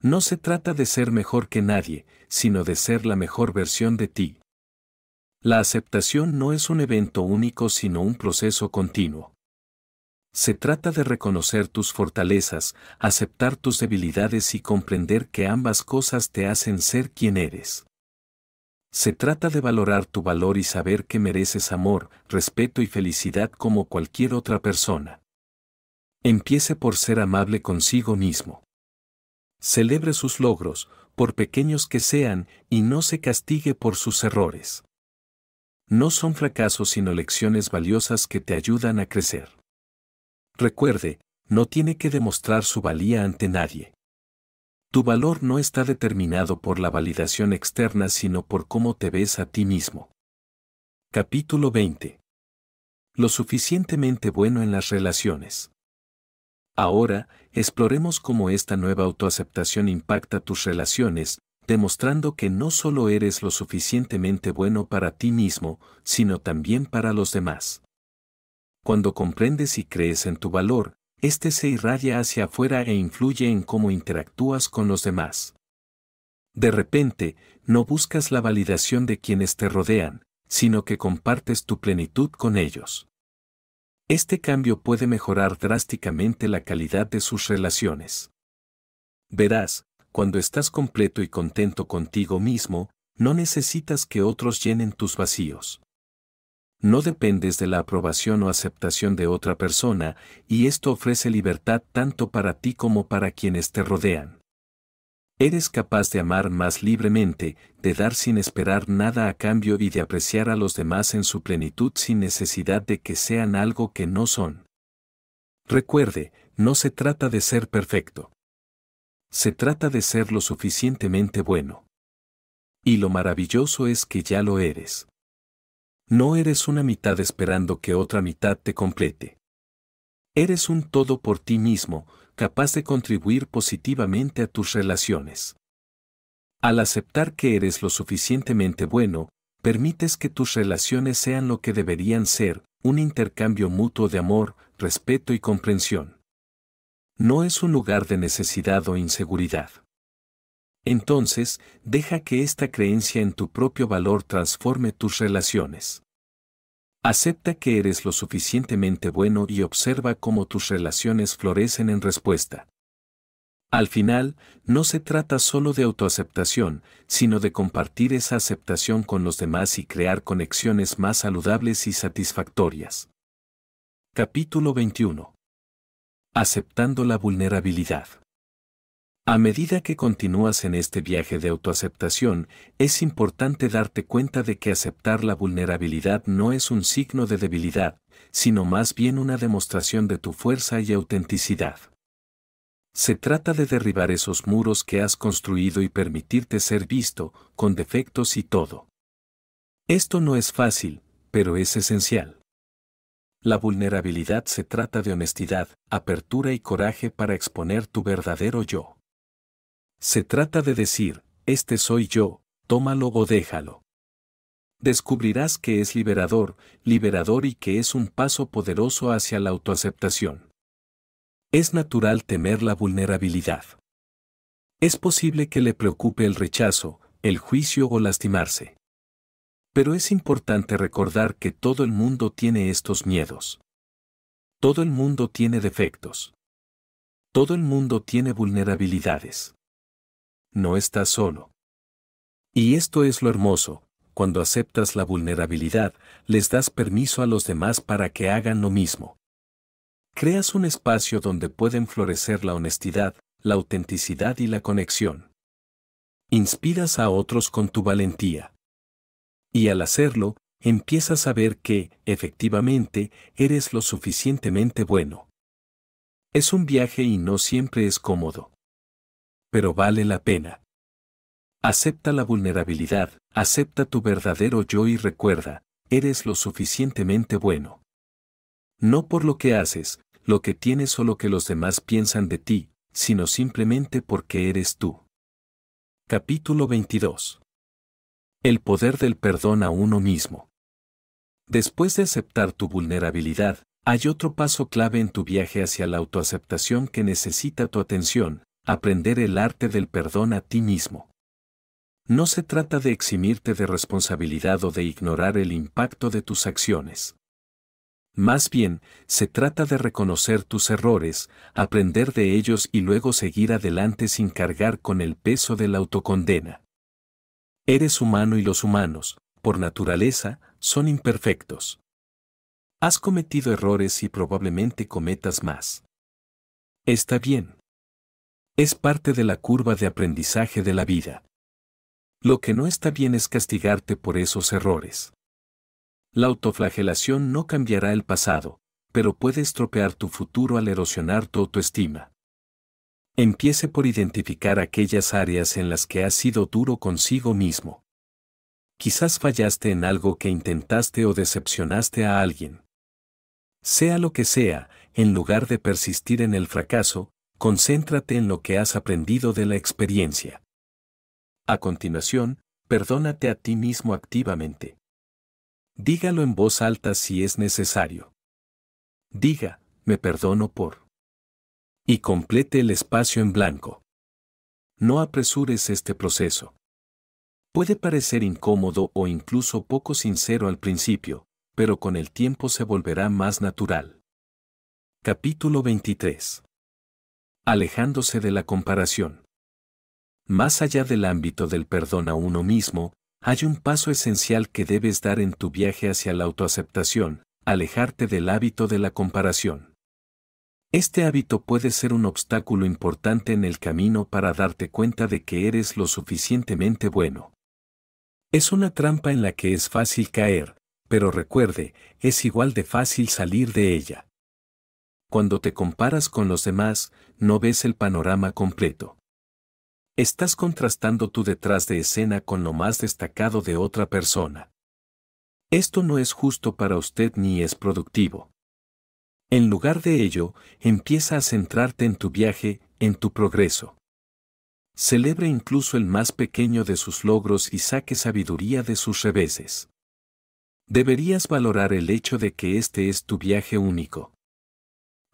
No se trata de ser mejor que nadie, sino de ser la mejor versión de ti. La aceptación no es un evento único sino un proceso continuo. Se trata de reconocer tus fortalezas, aceptar tus debilidades y comprender que ambas cosas te hacen ser quien eres. Se trata de valorar tu valor y saber que mereces amor, respeto y felicidad como cualquier otra persona. Empiece por ser amable consigo mismo. Celebre sus logros, por pequeños que sean, y no se castigue por sus errores. No son fracasos sino lecciones valiosas que te ayudan a crecer. Recuerde, no tiene que demostrar su valía ante nadie. Tu valor no está determinado por la validación externa sino por cómo te ves a ti mismo. Capítulo 20. Lo suficientemente bueno en las relaciones. Ahora, exploremos cómo esta nueva autoaceptación impacta tus relaciones, demostrando que no solo eres lo suficientemente bueno para ti mismo, sino también para los demás. Cuando comprendes y crees en tu valor, este se irradia hacia afuera e influye en cómo interactúas con los demás. De repente, no buscas la validación de quienes te rodean, sino que compartes tu plenitud con ellos. Este cambio puede mejorar drásticamente la calidad de sus relaciones. Verás, cuando estás completo y contento contigo mismo, no necesitas que otros llenen tus vacíos. No dependes de la aprobación o aceptación de otra persona, y esto ofrece libertad tanto para ti como para quienes te rodean. Eres capaz de amar más libremente, de dar sin esperar nada a cambio y de apreciar a los demás en su plenitud sin necesidad de que sean algo que no son. Recuerde, no se trata de ser perfecto. Se trata de ser lo suficientemente bueno. Y lo maravilloso es que ya lo eres. No eres una mitad esperando que otra mitad te complete. Eres un todo por ti mismo, capaz de contribuir positivamente a tus relaciones. Al aceptar que eres lo suficientemente bueno, permites que tus relaciones sean lo que deberían ser, un intercambio mutuo de amor, respeto y comprensión. No es un lugar de necesidad o inseguridad. Entonces, deja que esta creencia en tu propio valor transforme tus relaciones. Acepta que eres lo suficientemente bueno y observa cómo tus relaciones florecen en respuesta. Al final, no se trata solo de autoaceptación, sino de compartir esa aceptación con los demás y crear conexiones más saludables y satisfactorias. Capítulo 21. Aceptando la vulnerabilidad. A medida que continúas en este viaje de autoaceptación, es importante darte cuenta de que aceptar la vulnerabilidad no es un signo de debilidad, sino más bien una demostración de tu fuerza y autenticidad. Se trata de derribar esos muros que has construido y permitirte ser visto, con defectos y todo. Esto no es fácil, pero es esencial. La vulnerabilidad se trata de honestidad, apertura y coraje para exponer tu verdadero yo. Se trata de decir, este soy yo, tómalo o déjalo. Descubrirás que es liberador, liberador y que es un paso poderoso hacia la autoaceptación. Es natural temer la vulnerabilidad. Es posible que le preocupe el rechazo, el juicio o lastimarse. Pero es importante recordar que todo el mundo tiene estos miedos. Todo el mundo tiene defectos. Todo el mundo tiene vulnerabilidades no estás solo. Y esto es lo hermoso, cuando aceptas la vulnerabilidad, les das permiso a los demás para que hagan lo mismo. Creas un espacio donde pueden florecer la honestidad, la autenticidad y la conexión. Inspiras a otros con tu valentía. Y al hacerlo, empiezas a ver que, efectivamente, eres lo suficientemente bueno. Es un viaje y no siempre es cómodo pero vale la pena. Acepta la vulnerabilidad, acepta tu verdadero yo y recuerda, eres lo suficientemente bueno. No por lo que haces, lo que tienes o lo que los demás piensan de ti, sino simplemente porque eres tú. Capítulo 22. El poder del perdón a uno mismo. Después de aceptar tu vulnerabilidad, hay otro paso clave en tu viaje hacia la autoaceptación que necesita tu atención, aprender el arte del perdón a ti mismo. No se trata de eximirte de responsabilidad o de ignorar el impacto de tus acciones. Más bien, se trata de reconocer tus errores, aprender de ellos y luego seguir adelante sin cargar con el peso de la autocondena. Eres humano y los humanos, por naturaleza, son imperfectos. Has cometido errores y probablemente cometas más. Está bien. Es parte de la curva de aprendizaje de la vida. Lo que no está bien es castigarte por esos errores. La autoflagelación no cambiará el pasado, pero puede estropear tu futuro al erosionar tu autoestima. Empiece por identificar aquellas áreas en las que has sido duro consigo mismo. Quizás fallaste en algo que intentaste o decepcionaste a alguien. Sea lo que sea, en lugar de persistir en el fracaso, concéntrate en lo que has aprendido de la experiencia. A continuación, perdónate a ti mismo activamente. Dígalo en voz alta si es necesario. Diga, me perdono por. Y complete el espacio en blanco. No apresures este proceso. Puede parecer incómodo o incluso poco sincero al principio, pero con el tiempo se volverá más natural. Capítulo 23 alejándose de la comparación. Más allá del ámbito del perdón a uno mismo, hay un paso esencial que debes dar en tu viaje hacia la autoaceptación, alejarte del hábito de la comparación. Este hábito puede ser un obstáculo importante en el camino para darte cuenta de que eres lo suficientemente bueno. Es una trampa en la que es fácil caer, pero recuerde, es igual de fácil salir de ella cuando te comparas con los demás, no ves el panorama completo. Estás contrastando tu detrás de escena con lo más destacado de otra persona. Esto no es justo para usted ni es productivo. En lugar de ello, empieza a centrarte en tu viaje, en tu progreso. Celebre incluso el más pequeño de sus logros y saque sabiduría de sus reveses. Deberías valorar el hecho de que este es tu viaje único.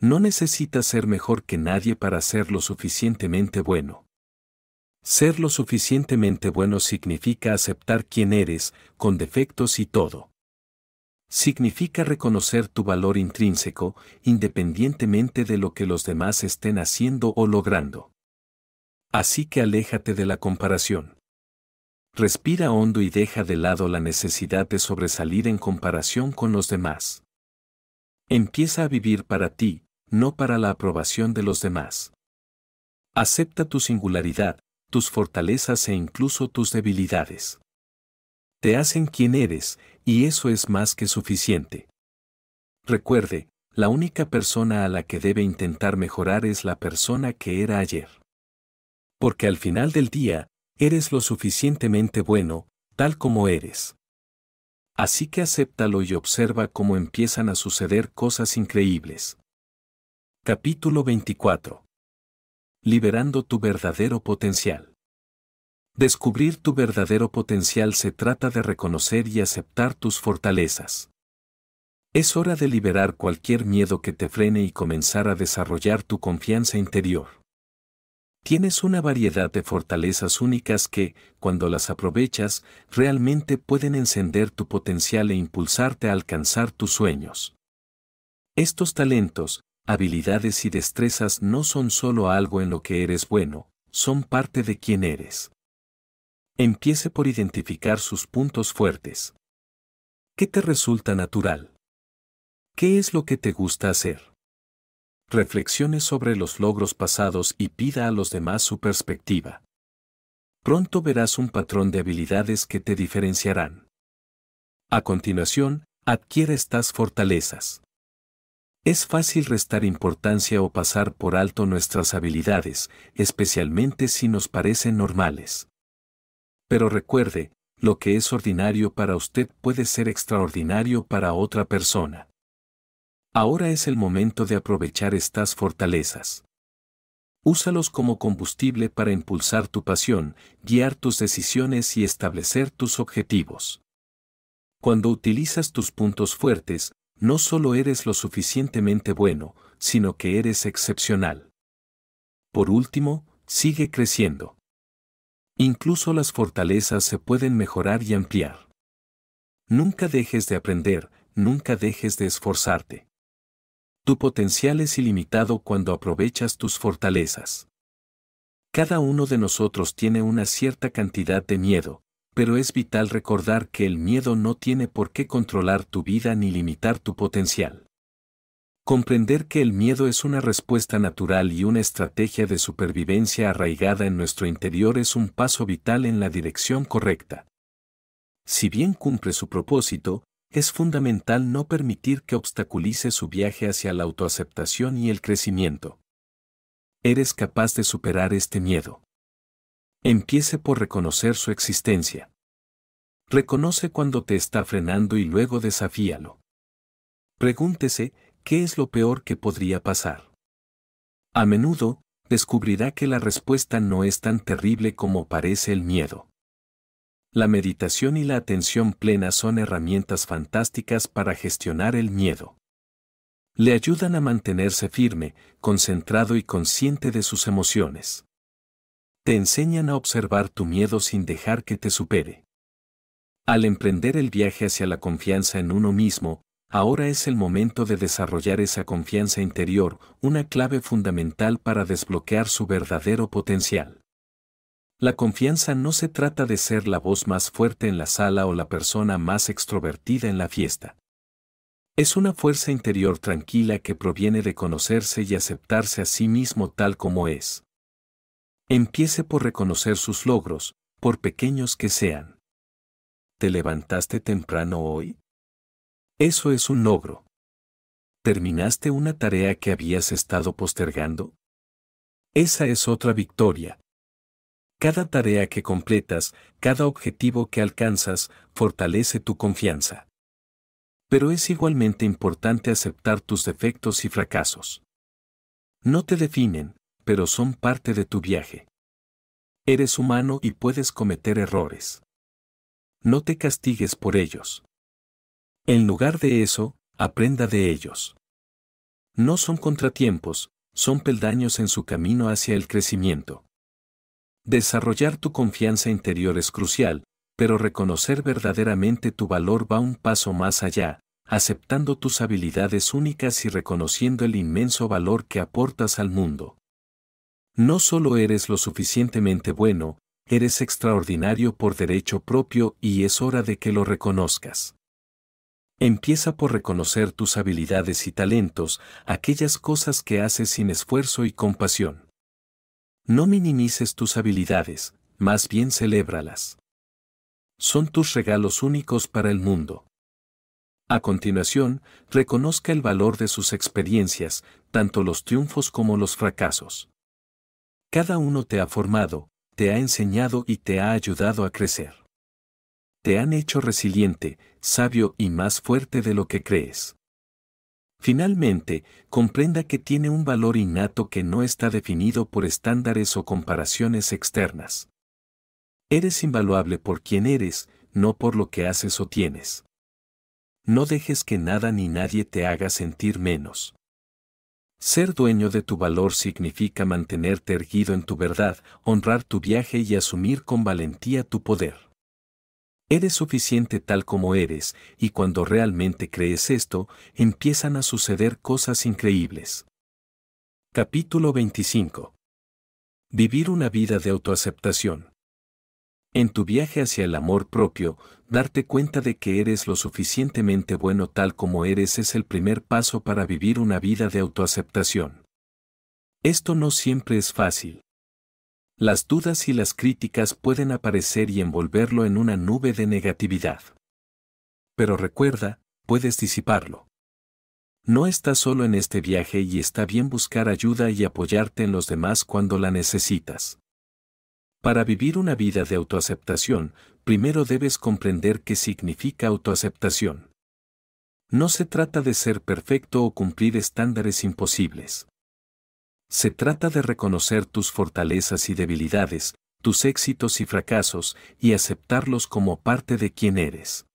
No necesitas ser mejor que nadie para ser lo suficientemente bueno. Ser lo suficientemente bueno significa aceptar quién eres, con defectos y todo. Significa reconocer tu valor intrínseco, independientemente de lo que los demás estén haciendo o logrando. Así que aléjate de la comparación. Respira hondo y deja de lado la necesidad de sobresalir en comparación con los demás. Empieza a vivir para ti, no para la aprobación de los demás. Acepta tu singularidad, tus fortalezas e incluso tus debilidades. Te hacen quien eres, y eso es más que suficiente. Recuerde, la única persona a la que debe intentar mejorar es la persona que era ayer. Porque al final del día, eres lo suficientemente bueno, tal como eres. Así que acéptalo y observa cómo empiezan a suceder cosas increíbles. Capítulo 24. Liberando tu verdadero potencial. Descubrir tu verdadero potencial se trata de reconocer y aceptar tus fortalezas. Es hora de liberar cualquier miedo que te frene y comenzar a desarrollar tu confianza interior. Tienes una variedad de fortalezas únicas que, cuando las aprovechas, realmente pueden encender tu potencial e impulsarte a alcanzar tus sueños. Estos talentos, habilidades y destrezas no son solo algo en lo que eres bueno, son parte de quien eres. Empiece por identificar sus puntos fuertes. ¿Qué te resulta natural? ¿Qué es lo que te gusta hacer? Reflexione sobre los logros pasados y pida a los demás su perspectiva. Pronto verás un patrón de habilidades que te diferenciarán. A continuación, adquiere estas fortalezas. Es fácil restar importancia o pasar por alto nuestras habilidades, especialmente si nos parecen normales. Pero recuerde, lo que es ordinario para usted puede ser extraordinario para otra persona. Ahora es el momento de aprovechar estas fortalezas. Úsalos como combustible para impulsar tu pasión, guiar tus decisiones y establecer tus objetivos. Cuando utilizas tus puntos fuertes, no solo eres lo suficientemente bueno, sino que eres excepcional. Por último, sigue creciendo. Incluso las fortalezas se pueden mejorar y ampliar. Nunca dejes de aprender, nunca dejes de esforzarte. Tu potencial es ilimitado cuando aprovechas tus fortalezas. Cada uno de nosotros tiene una cierta cantidad de miedo, pero es vital recordar que el miedo no tiene por qué controlar tu vida ni limitar tu potencial. Comprender que el miedo es una respuesta natural y una estrategia de supervivencia arraigada en nuestro interior es un paso vital en la dirección correcta. Si bien cumple su propósito, es fundamental no permitir que obstaculice su viaje hacia la autoaceptación y el crecimiento. Eres capaz de superar este miedo. Empiece por reconocer su existencia. Reconoce cuando te está frenando y luego desafíalo. Pregúntese, ¿qué es lo peor que podría pasar? A menudo, descubrirá que la respuesta no es tan terrible como parece el miedo. La meditación y la atención plena son herramientas fantásticas para gestionar el miedo. Le ayudan a mantenerse firme, concentrado y consciente de sus emociones te enseñan a observar tu miedo sin dejar que te supere. Al emprender el viaje hacia la confianza en uno mismo, ahora es el momento de desarrollar esa confianza interior, una clave fundamental para desbloquear su verdadero potencial. La confianza no se trata de ser la voz más fuerte en la sala o la persona más extrovertida en la fiesta. Es una fuerza interior tranquila que proviene de conocerse y aceptarse a sí mismo tal como es. Empiece por reconocer sus logros, por pequeños que sean. ¿Te levantaste temprano hoy? Eso es un logro. ¿Terminaste una tarea que habías estado postergando? Esa es otra victoria. Cada tarea que completas, cada objetivo que alcanzas, fortalece tu confianza. Pero es igualmente importante aceptar tus defectos y fracasos. No te definen, pero son parte de tu viaje. Eres humano y puedes cometer errores. No te castigues por ellos. En lugar de eso, aprenda de ellos. No son contratiempos, son peldaños en su camino hacia el crecimiento. Desarrollar tu confianza interior es crucial, pero reconocer verdaderamente tu valor va un paso más allá, aceptando tus habilidades únicas y reconociendo el inmenso valor que aportas al mundo. No solo eres lo suficientemente bueno, eres extraordinario por derecho propio y es hora de que lo reconozcas. Empieza por reconocer tus habilidades y talentos, aquellas cosas que haces sin esfuerzo y compasión. No minimices tus habilidades, más bien celébralas. Son tus regalos únicos para el mundo. A continuación, reconozca el valor de sus experiencias, tanto los triunfos como los fracasos. Cada uno te ha formado, te ha enseñado y te ha ayudado a crecer. Te han hecho resiliente, sabio y más fuerte de lo que crees. Finalmente, comprenda que tiene un valor innato que no está definido por estándares o comparaciones externas. Eres invaluable por quien eres, no por lo que haces o tienes. No dejes que nada ni nadie te haga sentir menos. Ser dueño de tu valor significa mantenerte erguido en tu verdad, honrar tu viaje y asumir con valentía tu poder. Eres suficiente tal como eres, y cuando realmente crees esto, empiezan a suceder cosas increíbles. Capítulo 25. Vivir una vida de autoaceptación. En tu viaje hacia el amor propio, darte cuenta de que eres lo suficientemente bueno tal como eres es el primer paso para vivir una vida de autoaceptación. Esto no siempre es fácil. Las dudas y las críticas pueden aparecer y envolverlo en una nube de negatividad. Pero recuerda, puedes disiparlo. No estás solo en este viaje y está bien buscar ayuda y apoyarte en los demás cuando la necesitas. Para vivir una vida de autoaceptación, primero debes comprender qué significa autoaceptación. No se trata de ser perfecto o cumplir estándares imposibles. Se trata de reconocer tus fortalezas y debilidades, tus éxitos y fracasos, y aceptarlos como parte de quien eres.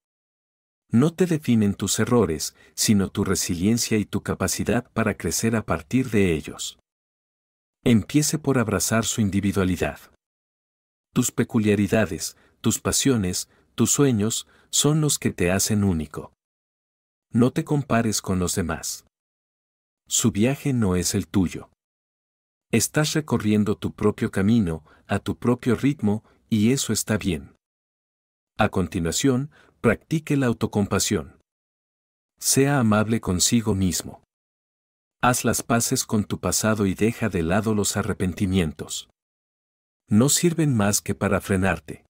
No te definen tus errores, sino tu resiliencia y tu capacidad para crecer a partir de ellos. Empiece por abrazar su individualidad. Tus peculiaridades, tus pasiones, tus sueños, son los que te hacen único. No te compares con los demás. Su viaje no es el tuyo. Estás recorriendo tu propio camino, a tu propio ritmo, y eso está bien. A continuación, practique la autocompasión. Sea amable consigo mismo. Haz las paces con tu pasado y deja de lado los arrepentimientos no sirven más que para frenarte.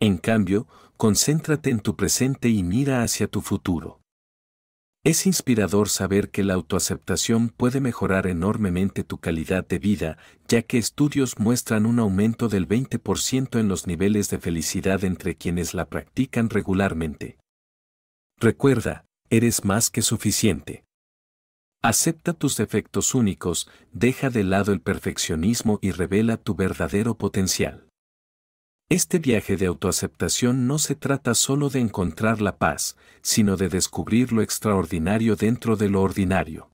En cambio, concéntrate en tu presente y mira hacia tu futuro. Es inspirador saber que la autoaceptación puede mejorar enormemente tu calidad de vida, ya que estudios muestran un aumento del 20% en los niveles de felicidad entre quienes la practican regularmente. Recuerda, eres más que suficiente. Acepta tus defectos únicos, deja de lado el perfeccionismo y revela tu verdadero potencial. Este viaje de autoaceptación no se trata solo de encontrar la paz, sino de descubrir lo extraordinario dentro de lo ordinario.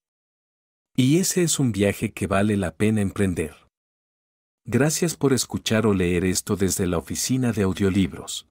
Y ese es un viaje que vale la pena emprender. Gracias por escuchar o leer esto desde la oficina de audiolibros.